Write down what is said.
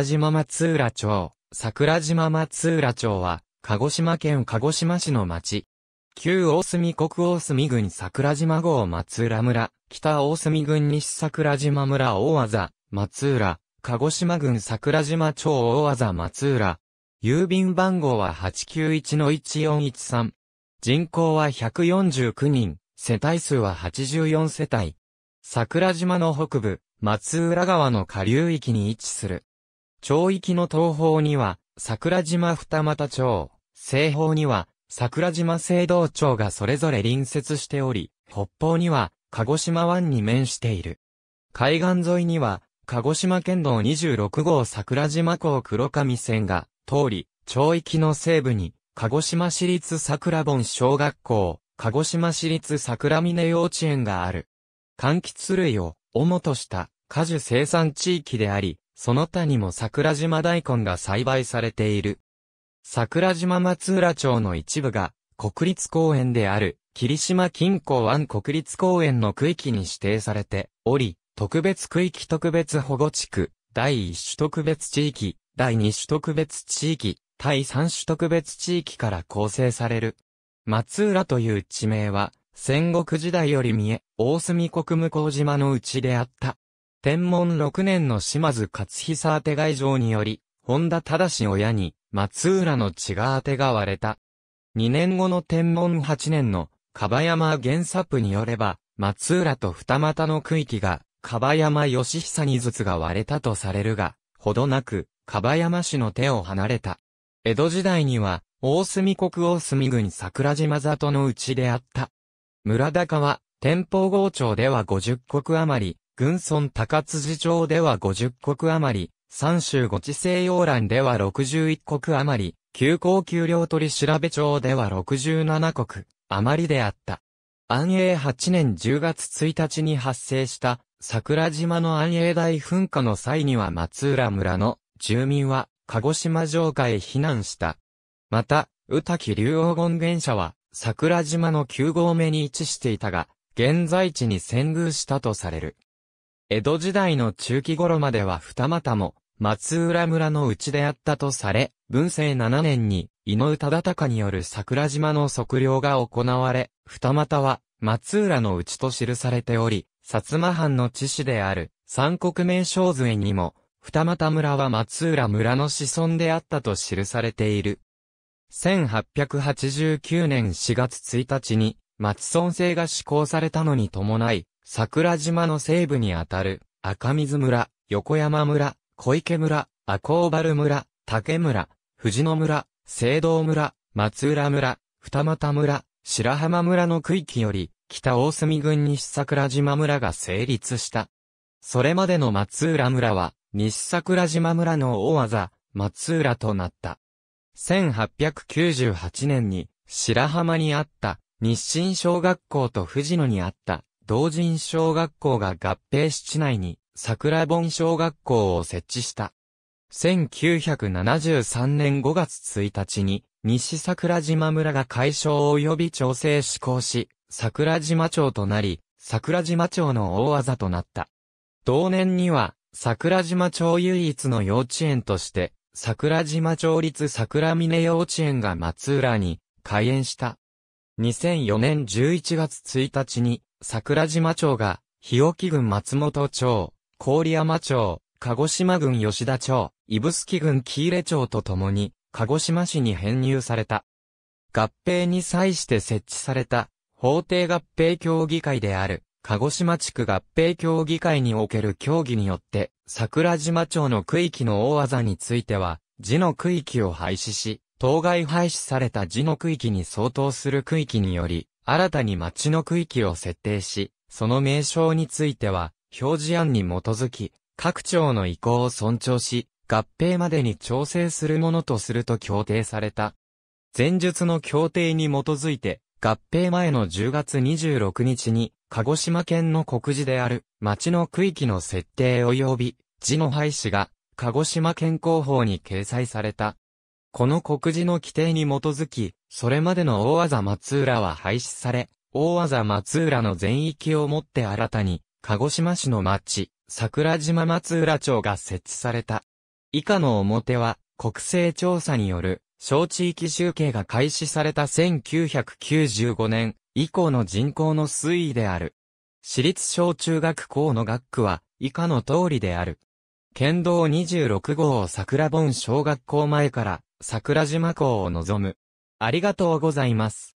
桜島松浦町、桜島松浦町は、鹿児島県鹿児島市の町。旧大隅国大隅郡桜島郷松浦村、北大隅郡西桜島村大和、松浦、鹿児島郡桜島町大和松浦。郵便番号は891-1413。人口は149人、世帯数は84世帯。桜島の北部、松浦川の下流域に位置する。町域の東方には、桜島二俣町、西方には、桜島聖道町がそれぞれ隣接しており、北方には、鹿児島湾に面している。海岸沿いには、鹿児島県道26号桜島港黒上線が通り、町域の西部に、鹿児島市立桜本小学校、鹿児島市立桜峰幼稚園がある。柑橘類を主とした果樹生産地域であり、その他にも桜島大根が栽培されている。桜島松浦町の一部が、国立公園である、霧島近郊湾国立公園の区域に指定されており、特別区域特別保護地区、第1種特別地域、第2種特別地域、第3種特別地域から構成される。松浦という地名は、戦国時代より見え、大隅国向島のうちであった。天文6年の島津勝久宛外城により、本田忠親に、松浦の血が当てがわれた。2年後の天文8年の、樺山原作によれば、松浦と二股の区域が、樺山義久にずつが割れたとされるが、ほどなく、樺山氏の手を離れた。江戸時代には、大隅国大隅郡桜島里のうちであった。村高は、天保郷町では50国余り、軍村高辻町では50国余り、三州五地西洋蘭では61国余り、旧高級領取調べ町では67国余りであった。安永8年10月1日に発生した桜島の安永大噴火の際には松浦村の住民は鹿児島城下へ避難した。また、宇滝竜王権原社は桜島の9合目に位置していたが、現在地に遷宮したとされる。江戸時代の中期頃までは二股も、松浦村のうちであったとされ、文政7年に、井上忠敬による桜島の測量が行われ、二股は、松浦のうちと記されており、薩摩藩の地市である、三国名称図にも、二股村は松浦村の子孫であったと記されている。1889年4月1日に、松村制が施行されたのに伴い、桜島の西部にあたる、赤水村、横山村、小池村、赤尾原村、竹村、藤野村、聖堂村、松浦村、二俣村、白浜村の区域より、北大隅郡西桜島村が成立した。それまでの松浦村は、西桜島村の大技、松浦となった。1898年に、白浜にあった、日清小学校と藤野にあった、同人小学校が合併市内に桜盆小学校を設置した。1973年5月1日に西桜島村が解消及び調整施行し、桜島町となり、桜島町の大技となった。同年には、桜島町唯一の幼稚園として、桜島町立桜峰幼稚園が松浦に開園した。2004年11月1日に、桜島町が、日置郡松本町、郡山町、鹿児島郡吉田町、指宿郡喜入町とともに、鹿児島市に編入された。合併に際して設置された、法定合併協議会である、鹿児島地区合併協議会における協議によって、桜島町の区域の大技については、字の区域を廃止し、当該廃止された字の区域に相当する区域により、新たに町の区域を設定し、その名称については、表示案に基づき、各庁の意向を尊重し、合併までに調整するものとすると協定された。前述の協定に基づいて、合併前の10月26日に、鹿児島県の告示である、町の区域の設定及び、字の廃止が、鹿児島県広報に掲載された。この告示の規定に基づき、それまでの大技松浦は廃止され、大技松浦の全域をもって新たに、鹿児島市の町、桜島松浦町が設置された。以下の表は、国勢調査による、小地域集計が開始された1995年以降の人口の推移である。私立小中学校の学区は以下の通りである。県道26号桜本小学校前から桜島港を望む。ありがとうございます。